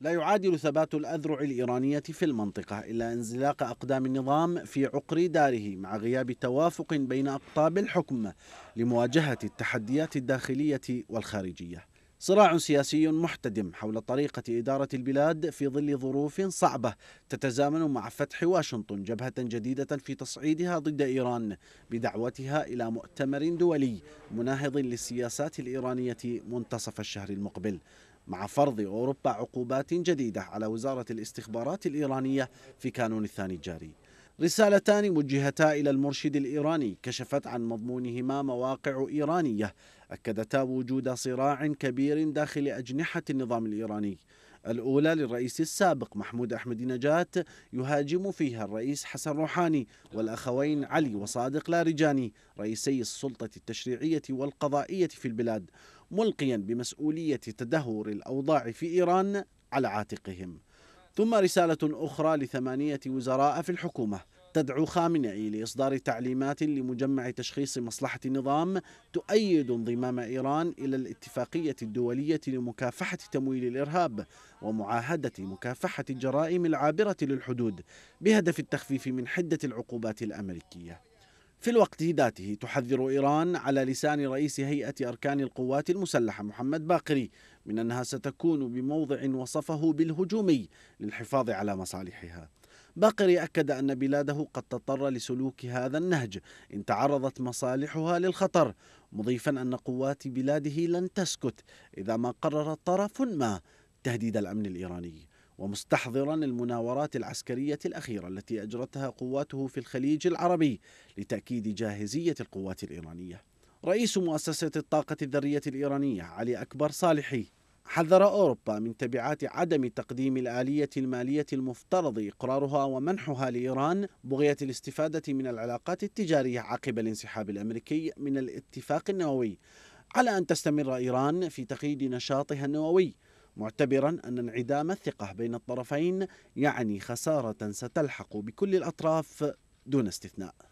لا يعادل ثبات الأذرع الإيرانية في المنطقة إلا انزلاق أقدام النظام في عقر داره مع غياب توافق بين أقطاب الحكم لمواجهة التحديات الداخلية والخارجية صراع سياسي محتدم حول طريقة إدارة البلاد في ظل ظروف صعبة تتزامن مع فتح واشنطن جبهة جديدة في تصعيدها ضد إيران بدعوتها إلى مؤتمر دولي مناهض للسياسات الإيرانية منتصف الشهر المقبل مع فرض أوروبا عقوبات جديدة على وزارة الاستخبارات الإيرانية في كانون الثاني الجاري رسالتان موجهتا إلى المرشد الإيراني كشفت عن مضمونهما مواقع إيرانية أكدتا وجود صراع كبير داخل أجنحة النظام الإيراني الأولى للرئيس السابق محمود أحمدي نجات يهاجم فيها الرئيس حسن روحاني والأخوين علي وصادق لارجاني رئيسي السلطة التشريعية والقضائية في البلاد ملقيا بمسؤولية تدهور الأوضاع في إيران على عاتقهم ثم رسالة أخرى لثمانية وزراء في الحكومة تدعو خامنئي لإصدار تعليمات لمجمع تشخيص مصلحة النظام تؤيد انضمام إيران إلى الاتفاقية الدولية لمكافحة تمويل الإرهاب ومعاهدة مكافحة الجرائم العابرة للحدود بهدف التخفيف من حدة العقوبات الأمريكية في الوقت ذاته تحذر إيران على لسان رئيس هيئة أركان القوات المسلحة محمد باقري من أنها ستكون بموضع وصفه بالهجومي للحفاظ على مصالحها باقري أكد أن بلاده قد تضطر لسلوك هذا النهج إن تعرضت مصالحها للخطر مضيفا أن قوات بلاده لن تسكت إذا ما قرر طرف ما تهديد الأمن الإيراني ومستحضرا المناورات العسكرية الأخيرة التي أجرتها قواته في الخليج العربي لتأكيد جاهزية القوات الإيرانية رئيس مؤسسة الطاقة الذرية الإيرانية علي أكبر صالحي حذر أوروبا من تبعات عدم تقديم الآلية المالية المفترض إقرارها ومنحها لإيران بغية الاستفادة من العلاقات التجارية عقب الانسحاب الأمريكي من الاتفاق النووي على أن تستمر إيران في تقييد نشاطها النووي معتبرا أن انعدام الثقة بين الطرفين يعني خسارة ستلحق بكل الأطراف دون استثناء